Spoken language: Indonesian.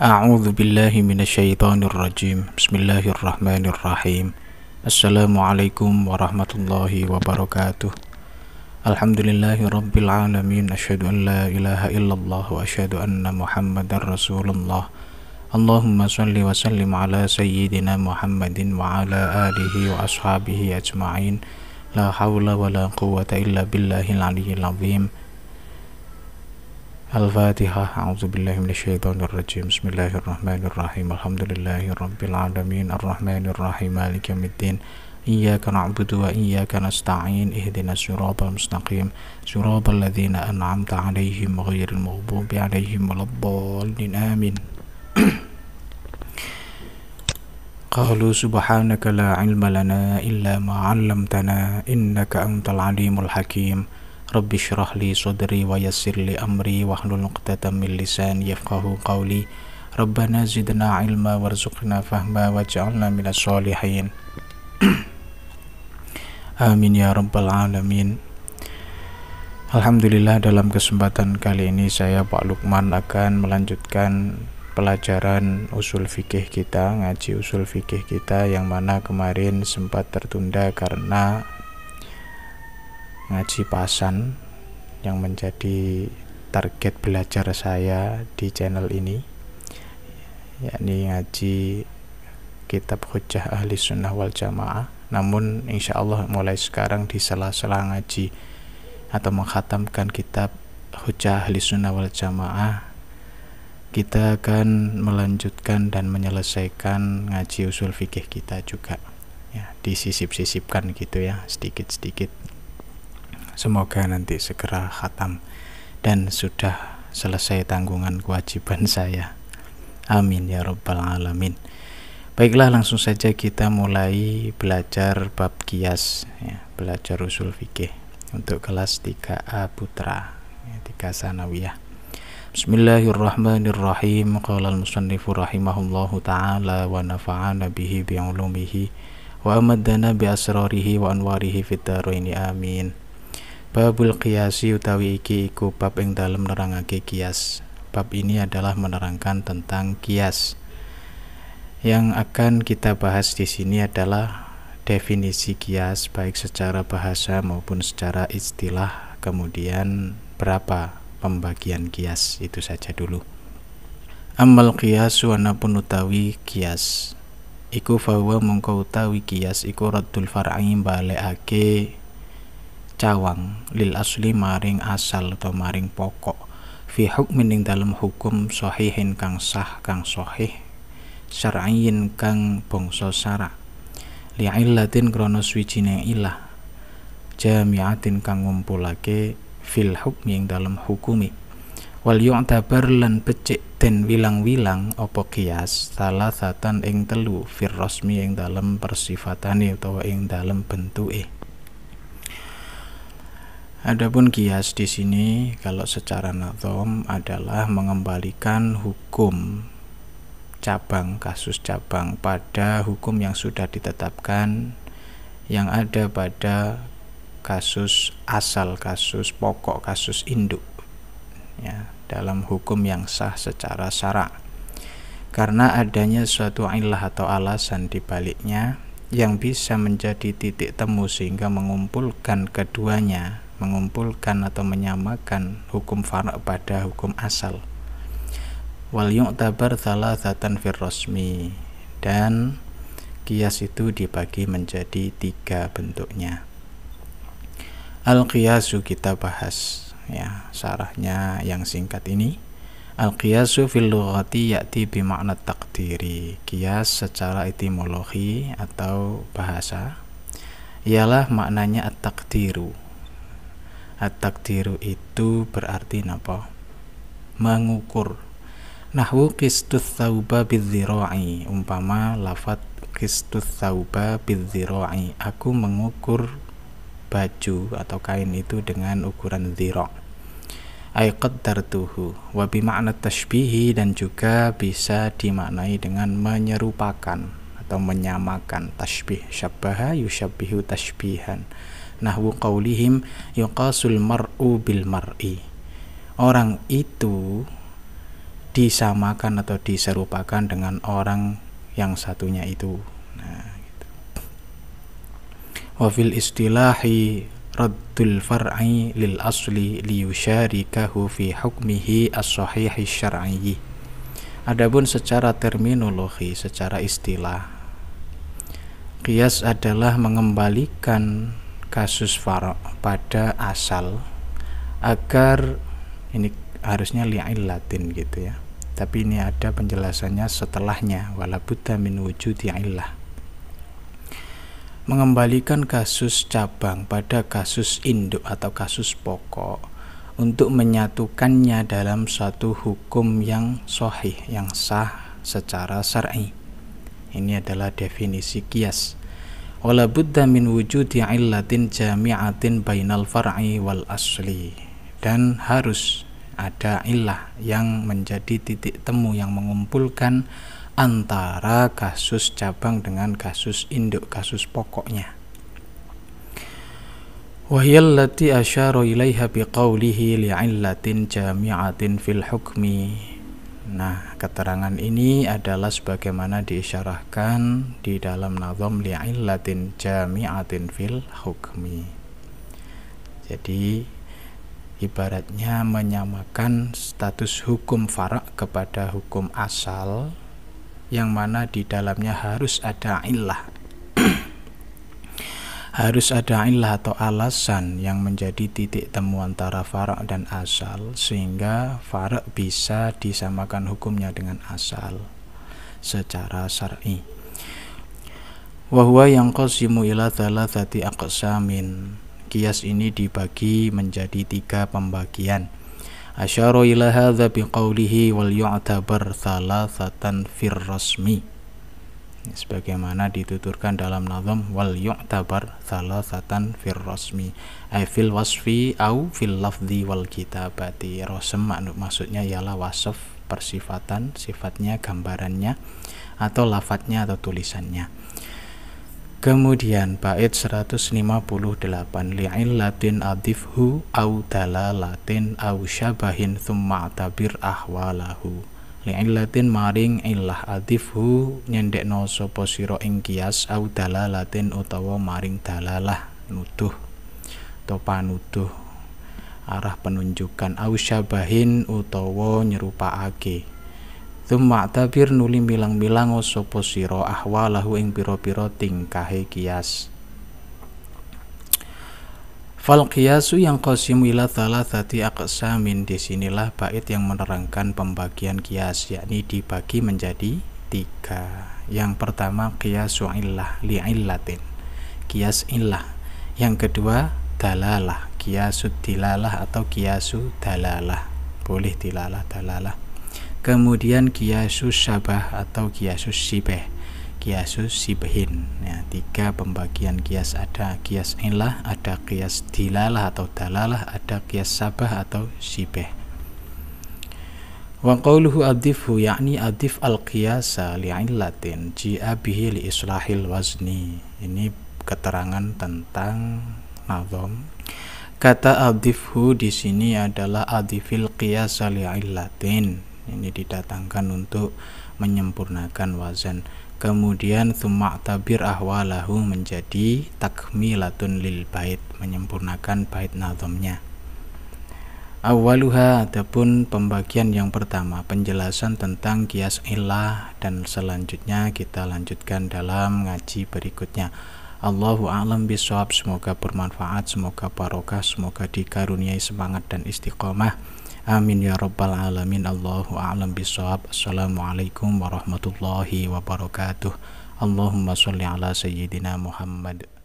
أعوذ بالله من الشيطان الرجيم بسم الله الرحمن الرحيم السلام عليكم ورحمة الله وبركاته الحمد لله رب العالمين أشهد أن لا إله إلا الله وأشهد أن محمدا رسول الله اللهم صل وسلم على سيدنا محمد وعلى آله وأصحابه أجمعين لا حول ولا قوة إلا بالله العلي العظيم الفاتحة أعوذ بالله من الشيطان الرجيم بسم الله الرحمن الرحيم الحمد لله رب العالمين الرحمن الرحيم مالك يوم الدين إياك نعبد وإياك نستعين اهدنا الصراط المستقيم صراط الذين أنعمت عليهم غير المغضوب عليهم ولا الضالين آمين قالوا سبحانك لا علم لنا إلا ما علمتنا إنك أنت العليم الحكيم Rabbi syrah li sodri wa yassir li amri wa hlul nuqtatan min lisan yafqahu qawli Rabbana zidna ilma warzuqna fahma ja'alna minas solihin Amin ya rabbal alamin Alhamdulillah dalam kesempatan kali ini saya Pak Lukman akan melanjutkan pelajaran usul fikih kita, ngaji usul fikih kita yang mana kemarin sempat tertunda karena ngaji pasan yang menjadi target belajar saya di channel ini yakni ngaji kitab hujah ahli sunnah wal jamaah namun insya Allah mulai sekarang di sela-sela ngaji atau menghatamkan kitab hujah ahli sunnah wal jamaah kita akan melanjutkan dan menyelesaikan ngaji usul fikih kita juga ya disisip-sisipkan gitu ya sedikit-sedikit semoga nanti segera khatam dan sudah selesai tanggungan kewajiban saya amin ya rabbal alamin baiklah langsung saja kita mulai belajar bab kias ya, belajar usul fikih untuk kelas 3A putra ya, 3 sanawiyah Bismillahirrahmanirrahim. Qala al-musannifu rahimahullahu taala wa nafa'ana bihi bi ulumihi wa amadana bi asrarihi wa anwarihi fid dharain. Amin. Babul kiasi utawi iki iku bab ing dalem nerangake kias. Bab ini adalah menerangkan tentang kias. Yang akan kita bahas di sini adalah definisi kias baik secara bahasa maupun secara istilah, kemudian berapa pembagian kias itu saja dulu. Amal kias wana pun utawi kias. Iku fawa mongko utawi kias iku radul far'i mbalekake cawang lil asli maring asal atau maring pokok fi hukmin ing dalam hukum sohihin kang sah kang sohih, syar'iyin kang bangsa sara li illatin krono swijine ilah jamiatin kang ngumpulake fil hukmi ing dalam hukumi wal yu'tabar lan becik den wilang-wilang opo kias salah satan ing telu fir rasmi ing dalam persifatane utawa ing dalam bentuke Adapun kias di sini kalau secara nazom adalah mengembalikan hukum cabang kasus cabang pada hukum yang sudah ditetapkan yang ada pada kasus asal kasus pokok kasus induk ya dalam hukum yang sah secara syara karena adanya suatu ilah atau alasan di baliknya yang bisa menjadi titik temu sehingga mengumpulkan keduanya mengumpulkan atau menyamakan hukum farak pada hukum asal wal yu'tabar thalathatan fir rasmi dan kias itu dibagi menjadi tiga bentuknya al qiyasu kita bahas ya sarahnya yang singkat ini al qiyasu fil lughati ya'ti bi makna takdiri kias secara etimologi atau bahasa ialah maknanya at-takdiru At-takdiru itu berarti napa? Mengukur. Nahwu qistut thauba bidzira'i. Umpama lafat qistut thauba bidzira'i. Aku mengukur baju atau kain itu dengan ukuran dzira'. Ay qaddartuhu wa bi makna tashbihi dan juga bisa dimaknai dengan menyerupakan atau menyamakan tasbih syabbaha yusabbihu tasbihan nahwu qaulihim yuqasul mar'u bil mar'i orang itu disamakan atau diserupakan dengan orang yang satunya itu nah gitu. wafil istilahi raddul far'i lil asli liyusharikahu fi hukmihi as-sahihi syar'i adapun secara terminologi secara istilah Qiyas adalah mengembalikan kasus farok pada asal agar ini harusnya li'il latin gitu ya tapi ini ada penjelasannya setelahnya wala buddha min wujud ya'illah mengembalikan kasus cabang pada kasus induk atau kasus pokok untuk menyatukannya dalam suatu hukum yang sahih yang sah secara syar'i ini adalah definisi kias. Wala buddha min wujudi illatin jami'atin bainal far'i wal asli. Dan harus ada ilah yang menjadi titik temu yang mengumpulkan antara kasus cabang dengan kasus induk kasus pokoknya. وهي التي أشار إليها بقوله لعلة جامعة في الحكم Nah, keterangan ini adalah sebagaimana diisyarahkan di dalam nazam li'illatin jami'atin fil hukmi. Jadi, ibaratnya menyamakan status hukum farak kepada hukum asal yang mana di dalamnya harus ada ilah harus ada ilah atau alasan yang menjadi titik temu antara farak dan asal sehingga farak bisa disamakan hukumnya dengan asal secara syar'i. Wahwa yang qasimu ila thalathati aqsamin. Kias ini dibagi menjadi tiga pembagian. Asyara ila hadza biqaulihi wal yu'tabar thalathatan fir rasmi sebagaimana dituturkan dalam nazam wal yu'tabar thalathatan fir rasmi ay fil wasfi au fil lafzi wal kitabati rasm maksudnya ialah wasf persifatan sifatnya gambarannya atau lafadznya atau tulisannya Kemudian bait 158 li'il latin adifhu au dalalatin au syabahin thumma tabir ahwalahu li'illatin maring illah adifhu nyendekno sapa sira ing kias au dalalatin utawa maring dalalah nuduh to panuduh arah penunjukan au syabahin utawa nyerupakake Tumma tabir nuli milang-milang sapa sira ahwalahu ing pira-pira tingkahe kias Fal qiyasu yang qasimu ila thalathati aqsamin disinilah bait yang menerangkan pembagian kias yakni dibagi menjadi tiga yang pertama kiasu illah li'illatin qiyas illah yang kedua dalalah qiyasu dilalah atau kiasu dalalah boleh dilalah dalalah kemudian kiasu syabah atau kiasu sibeh kiasus sibehin ya, tiga pembagian kias ada kias ilah ada kias dilalah atau dalalah ada kias sabah atau sibeh wa qawluhu adifu yakni adif al qiyasa li'illatin ji'a bihi li islahil wazni ini keterangan tentang nazom kata adifhu di sini adalah adifil qiyasa li'illatin ini didatangkan untuk menyempurnakan wazan kemudian summa tabir ahwalahu menjadi takmilatun lil bait menyempurnakan bait nazamnya awaluha ataupun pembagian yang pertama penjelasan tentang kias ilah dan selanjutnya kita lanjutkan dalam ngaji berikutnya Allahu a'lam bisawab semoga bermanfaat semoga barokah semoga dikaruniai semangat dan istiqomah Amin ya rabbal alamin. Allahu a'lam bisawab Assalamualaikum warahmatullahi wabarakatuh. Allahumma sholli ala sayyidina Muhammad.